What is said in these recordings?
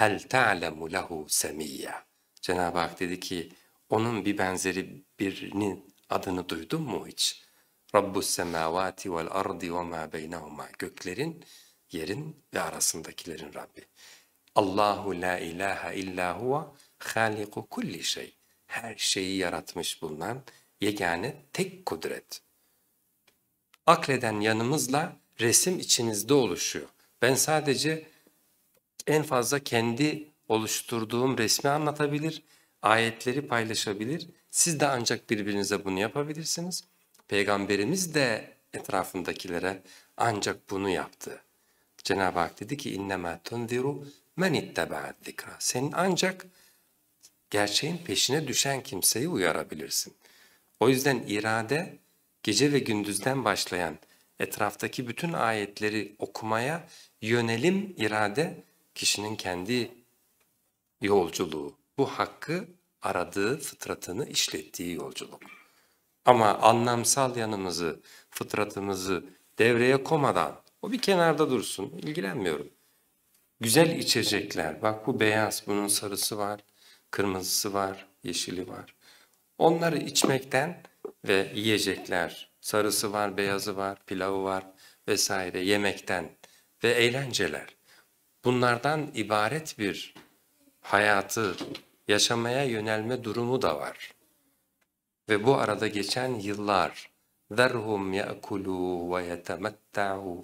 hel ta'lemu lehu semiyya. Cenab-ı Hak dedi ki onun bir benzeri birinin adını duydun mu hiç? Rabbus semavati vel ardi ve ma beynehuma. Göklerin, yerin ve arasındakilerin Rabbi. Allahu la ilahe illa huve haliku kulli şey. Her şeyi yaratmış bulunan yegane tek kudret. Akleden yanımızla resim içinizde oluşuyor. Ben sadece en fazla kendi oluşturduğum resmi anlatabilir, ayetleri paylaşabilir. Siz de ancak birbirinize bunu yapabilirsiniz. Peygamberimiz de etrafındakilere ancak bunu yaptı. Cenab-ı Hak dedi ki اِنَّمَا تُنْذِرُ مَنِ اتَّبَعَ الذِّكْرَ Senin ancak gerçeğin peşine düşen kimseyi uyarabilirsin. O yüzden irade gece ve gündüzden başlayan etraftaki bütün ayetleri okumaya yönelim irade kişinin kendi yolculuğu. Bu hakkı aradığı fıtratını işlettiği yolculuk. Ama anlamsal yanımızı, fıtratımızı devreye komadan o bir kenarda dursun, ilgilenmiyorum. Güzel içecekler, bak bu beyaz, bunun sarısı var, kırmızısı var, yeşili var. Onları içmekten ve yiyecekler, sarısı var, beyazı var, pilavı var vesaire yemekten ve eğlenceler bunlardan ibaret bir hayatı yaşamaya yönelme durumu da var. Ve bu arada geçen yıllar ذَرْهُمْ يَأْكُلُوا وَيَتَمَتَّعُوا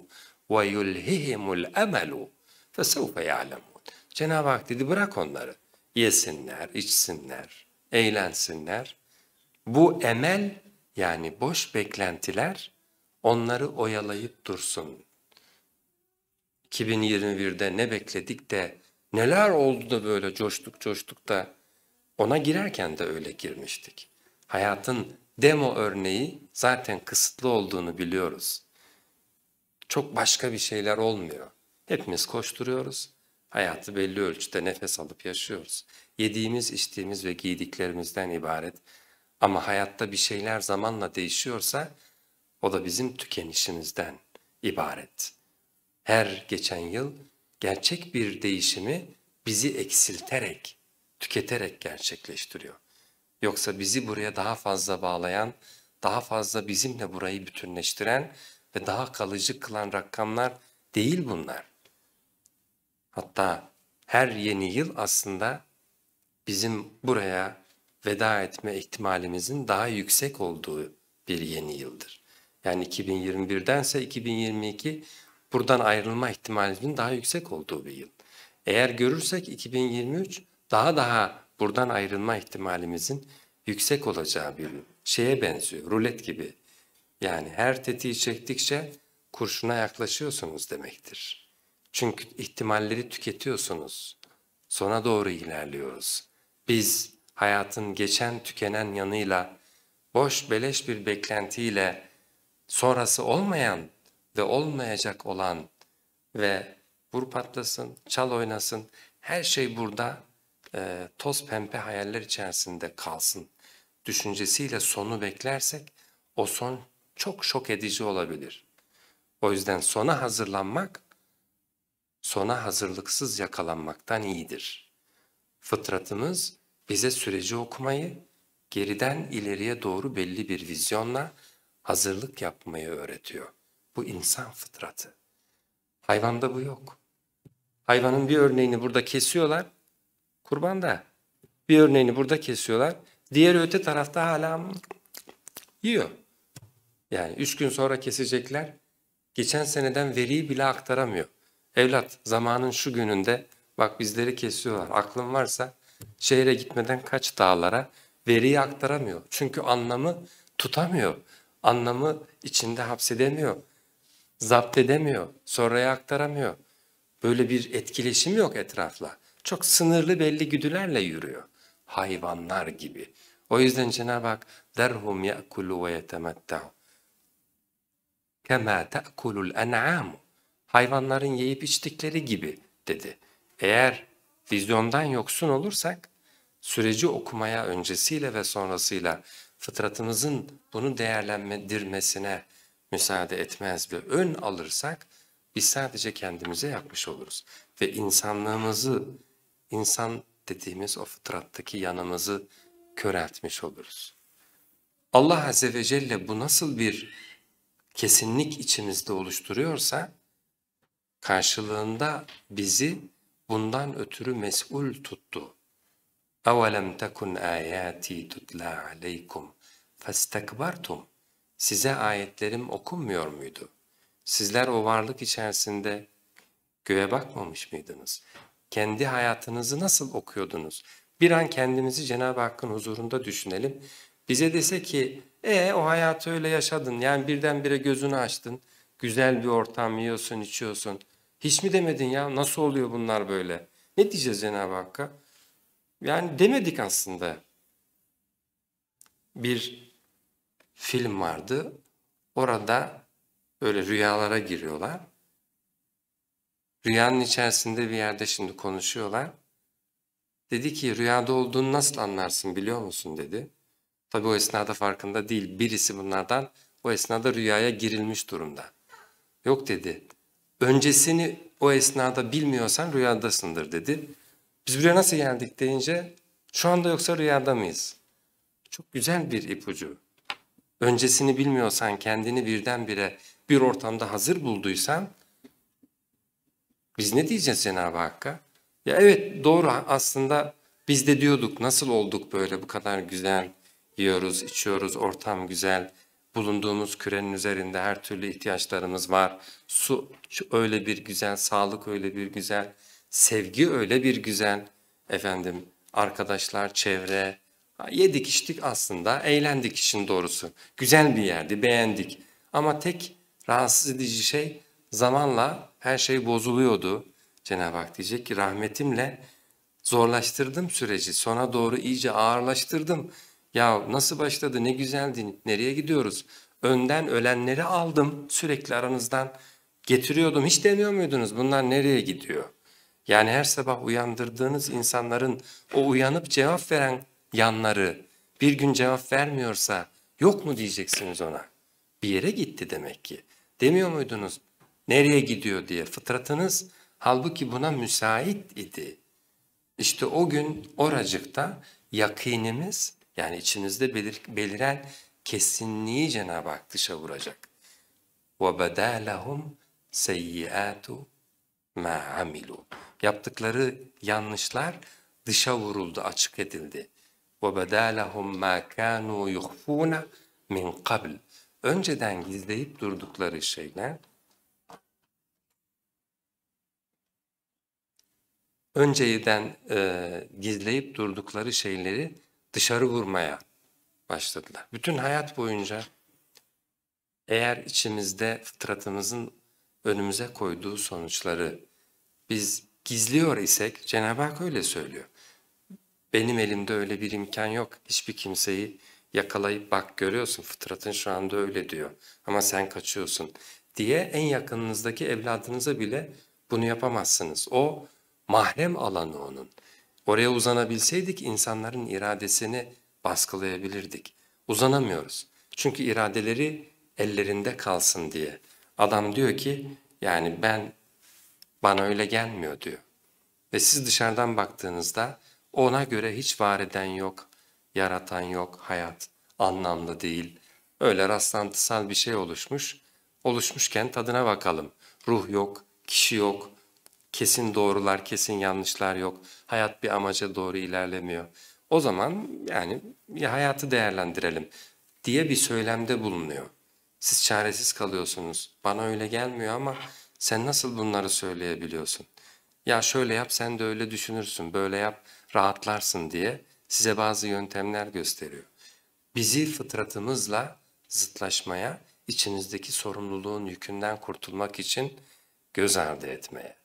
وَيُلْهِهِمُ الْأَمَلُ فَسَوْفَ يَعْلَمُونَ Cenab-ı Hak dedi bırak onları. Yesinler, içsinler, eğlensinler. Bu emel yani boş beklentiler onları oyalayıp dursun. 2021'de ne bekledik de neler oldu da böyle coştuk coştuk da ona girerken de öyle girmiştik. Hayatın demo örneği zaten kısıtlı olduğunu biliyoruz. Çok başka bir şeyler olmuyor. Hepimiz koşturuyoruz. Hayatı belli ölçüde nefes alıp yaşıyoruz. Yediğimiz, içtiğimiz ve giydiklerimizden ibaret. Ama hayatta bir şeyler zamanla değişiyorsa o da bizim tükenişimizden ibaret.'' her geçen yıl gerçek bir değişimi bizi eksilterek, tüketerek gerçekleştiriyor. Yoksa bizi buraya daha fazla bağlayan, daha fazla bizimle burayı bütünleştiren ve daha kalıcı kılan rakamlar değil bunlar. Hatta her yeni yıl aslında bizim buraya veda etme ihtimalimizin daha yüksek olduğu bir yeni yıldır. Yani 2021'dense 2022 buradan ayrılma ihtimalimizin daha yüksek olduğu bir yıl. Eğer görürsek 2023 daha daha buradan ayrılma ihtimalimizin yüksek olacağı bir şeye benziyor. Rulet gibi. Yani her tetiği çektikçe kurşuna yaklaşıyorsunuz demektir. Çünkü ihtimalleri tüketiyorsunuz. Sona doğru ilerliyoruz. Biz hayatın geçen tükenen yanıyla, boş beleş bir beklentiyle, sonrası olmayan ve olmayacak olan ve vur patlasın, çal oynasın her şey burada e, toz pembe hayaller içerisinde kalsın düşüncesiyle sonu beklersek o son çok şok edici olabilir. O yüzden sona hazırlanmak sona hazırlıksız yakalanmaktan iyidir. Fıtratımız bize süreci okumayı, geriden ileriye doğru belli bir vizyonla hazırlık yapmayı öğretiyor. Bu insan fıtratı. Hayvanda bu yok. Hayvanın bir örneğini burada kesiyorlar, kurban da. Bir örneğini burada kesiyorlar, diğer öte tarafta hala yiyor. Yani üç gün sonra kesecekler, geçen seneden veriyi bile aktaramıyor. Evlat zamanın şu gününde bak bizleri kesiyorlar. Aklın varsa şehre gitmeden kaç dağlara veriyi aktaramıyor. Çünkü anlamı tutamıyor. Anlamı içinde hapsedemiyor zapt edemiyor, sonraya aktaramıyor. Böyle bir etkileşim yok etrafla. Çok sınırlı belli güdülerle yürüyor. Hayvanlar gibi. O yüzden Cenab-ı Hak derhum ya'kulu ve yetemettau. Kema ta'kulul en'am. Hayvanların yiyip içtikleri gibi dedi. Eğer vizyondan yoksun olursak süreci okumaya öncesiyle ve sonrasıyla fıtratımızın bunu değerlendirmesine, müsaade etmez ve ön alırsak biz sadece kendimize yapmış oluruz. Ve insanlığımızı, insan dediğimiz o fıtrattaki yanımızı köreltmiş oluruz. Allah Azze ve Celle bu nasıl bir kesinlik içimizde oluşturuyorsa karşılığında bizi bundan ötürü mesul tuttu. أَوَلَمْ تَكُنْ آيَاتِي تُتْلَى عَلَيْكُمْ فَاسْتَكْبَرْتُمْ size ayetlerim okunmuyor muydu? Sizler o varlık içerisinde göğe bakmamış mıydınız? Kendi hayatınızı nasıl okuyordunuz? Bir an kendimizi Cenab-ı Hakk'ın huzurunda düşünelim. Bize dese ki, e o hayatı öyle yaşadın, yani birdenbire gözünü açtın, güzel bir ortam yiyorsun, içiyorsun. Hiç mi demedin ya, nasıl oluyor bunlar böyle? Ne diyeceğiz Cenab-ı Hakk'a? Yani demedik aslında. Bir film vardı. Orada böyle rüyalara giriyorlar. Rüyanın içerisinde bir yerde şimdi konuşuyorlar. Dedi ki rüyada olduğunu nasıl anlarsın biliyor musun dedi. Tabi o esnada farkında değil. Birisi bunlardan o esnada rüyaya girilmiş durumda. Yok dedi. Öncesini o esnada bilmiyorsan rüyadasındır dedi. Biz buraya nasıl geldik deyince şu anda yoksa rüyada mıyız? Çok güzel bir ipucu öncesini bilmiyorsan, kendini birdenbire bir ortamda hazır bulduysan biz ne diyeceğiz Cenab-ı Hakk'a? Ya evet doğru aslında biz de diyorduk nasıl olduk böyle bu kadar güzel yiyoruz, içiyoruz, ortam güzel, bulunduğumuz kürenin üzerinde her türlü ihtiyaçlarımız var. Su öyle bir güzel, sağlık öyle bir güzel, sevgi öyle bir güzel. Efendim arkadaşlar, çevre, Yedik içtik aslında, eğlendik işin doğrusu. Güzel bir yerdi, beğendik. Ama tek rahatsız edici şey zamanla her şey bozuluyordu. Cenab-ı Hak diyecek ki rahmetimle zorlaştırdım süreci. Sona doğru iyice ağırlaştırdım. Ya nasıl başladı, ne güzeldi, nereye gidiyoruz? Önden ölenleri aldım sürekli aranızdan. Getiriyordum, hiç demiyor muydunuz bunlar nereye gidiyor? Yani her sabah uyandırdığınız insanların o uyanıp cevap veren yanları bir gün cevap vermiyorsa yok mu diyeceksiniz ona? Bir yere gitti demek ki. Demiyor muydunuz nereye gidiyor diye fıtratınız halbuki buna müsait idi. İşte o gün oracıkta yakinimiz yani içinizde belir, beliren kesinliği Cenab-ı Hak dışa vuracak. وَبَدَى لَهُمْ سَيِّئَاتُ مَا عَمِلُوا Yaptıkları yanlışlar dışa vuruldu, açık edildi. وَبَدَا لَهُمْ مَا كَانُوا يُخْفُونَ مِنْ قَبْلِ Önceden gizleyip durdukları şeyler, önceden e, gizleyip durdukları şeyleri dışarı vurmaya başladılar. Bütün hayat boyunca eğer içimizde fıtratımızın önümüze koyduğu sonuçları biz gizliyor isek Cenab-ı Hak öyle söylüyor. Benim elimde öyle bir imkan yok. Hiçbir kimseyi yakalayıp bak görüyorsun fıtratın şu anda öyle diyor ama sen kaçıyorsun diye en yakınınızdaki evladınıza bile bunu yapamazsınız. O mahrem alanı onun. Oraya uzanabilseydik insanların iradesini baskılayabilirdik. Uzanamıyoruz. Çünkü iradeleri ellerinde kalsın diye. Adam diyor ki yani ben bana öyle gelmiyor diyor. Ve siz dışarıdan baktığınızda ona göre hiç var eden yok, yaratan yok, hayat anlamlı değil. Öyle rastlantısal bir şey oluşmuş. Oluşmuşken tadına bakalım. Ruh yok, kişi yok, kesin doğrular, kesin yanlışlar yok. Hayat bir amaca doğru ilerlemiyor. O zaman yani hayatı değerlendirelim diye bir söylemde bulunuyor. Siz çaresiz kalıyorsunuz. Bana öyle gelmiyor ama sen nasıl bunları söyleyebiliyorsun? Ya şöyle yap sen de öyle düşünürsün, böyle yap rahatlarsın diye size bazı yöntemler gösteriyor. Bizi fıtratımızla zıtlaşmaya, içinizdeki sorumluluğun yükünden kurtulmak için göz ardı etmeye,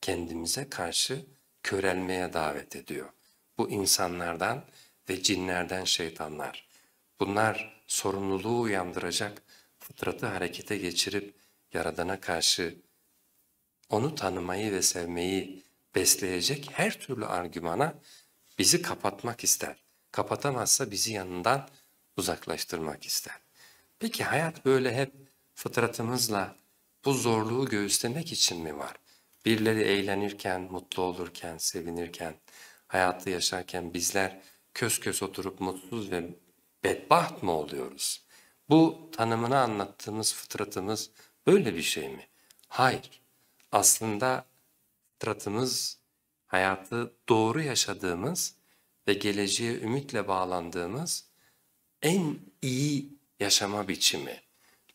kendimize karşı körelmeye davet ediyor. Bu insanlardan ve cinlerden şeytanlar. Bunlar sorumluluğu uyandıracak, fıtratı harekete geçirip Yaradan'a karşı onu tanımayı ve sevmeyi besleyecek her türlü argümana bizi kapatmak ister. Kapatamazsa bizi yanından uzaklaştırmak ister. Peki hayat böyle hep fıtratımızla bu zorluğu göğüslemek için mi var? Birileri eğlenirken, mutlu olurken, sevinirken, hayatı yaşarken bizler kös kös oturup mutsuz ve bedbaht mı oluyoruz? Bu tanımını anlattığımız fıtratımız böyle bir şey mi? Hayır. Aslında fıtratımız, hayatı doğru yaşadığımız ve geleceğe ümitle bağlandığımız en iyi yaşama biçimi.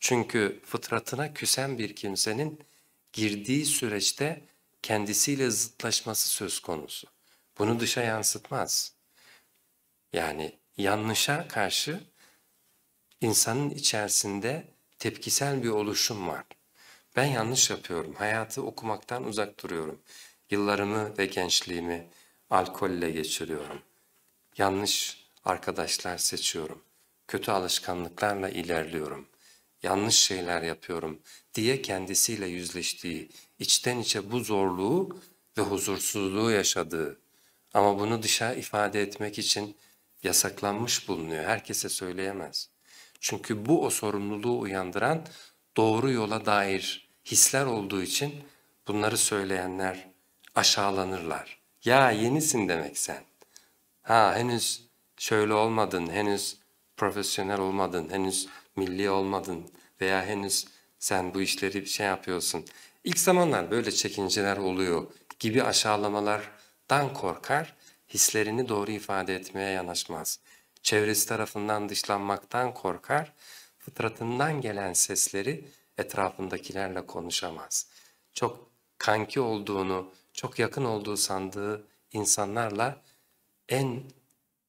Çünkü fıtratına küsen bir kimsenin girdiği süreçte kendisiyle zıtlaşması söz konusu. Bunu dışa yansıtmaz. Yani yanlışa karşı insanın içerisinde tepkisel bir oluşum var. Ben yanlış yapıyorum. Hayatı okumaktan uzak duruyorum. Yıllarımı ve gençliğimi alkolle geçiriyorum. Yanlış arkadaşlar seçiyorum. Kötü alışkanlıklarla ilerliyorum. Yanlış şeyler yapıyorum diye kendisiyle yüzleştiği, içten içe bu zorluğu ve huzursuzluğu yaşadığı ama bunu dışa ifade etmek için yasaklanmış bulunuyor. Herkese söyleyemez. Çünkü bu o sorumluluğu uyandıran doğru yola dair hisler olduğu için bunları söyleyenler aşağılanırlar. Ya yenisin demek sen. Ha henüz şöyle olmadın, henüz profesyonel olmadın, henüz milli olmadın veya henüz sen bu işleri şey yapıyorsun. İlk zamanlar böyle çekinceler oluyor gibi aşağılamalardan korkar, hislerini doğru ifade etmeye yanaşmaz. Çevresi tarafından dışlanmaktan korkar, fıtratından gelen sesleri etrafındakilerle konuşamaz. Çok kanki olduğunu, çok yakın olduğu sandığı insanlarla en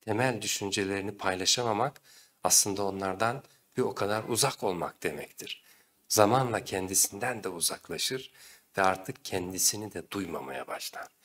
temel düşüncelerini paylaşamamak aslında onlardan bir o kadar uzak olmak demektir. Zamanla kendisinden de uzaklaşır ve artık kendisini de duymamaya başlar.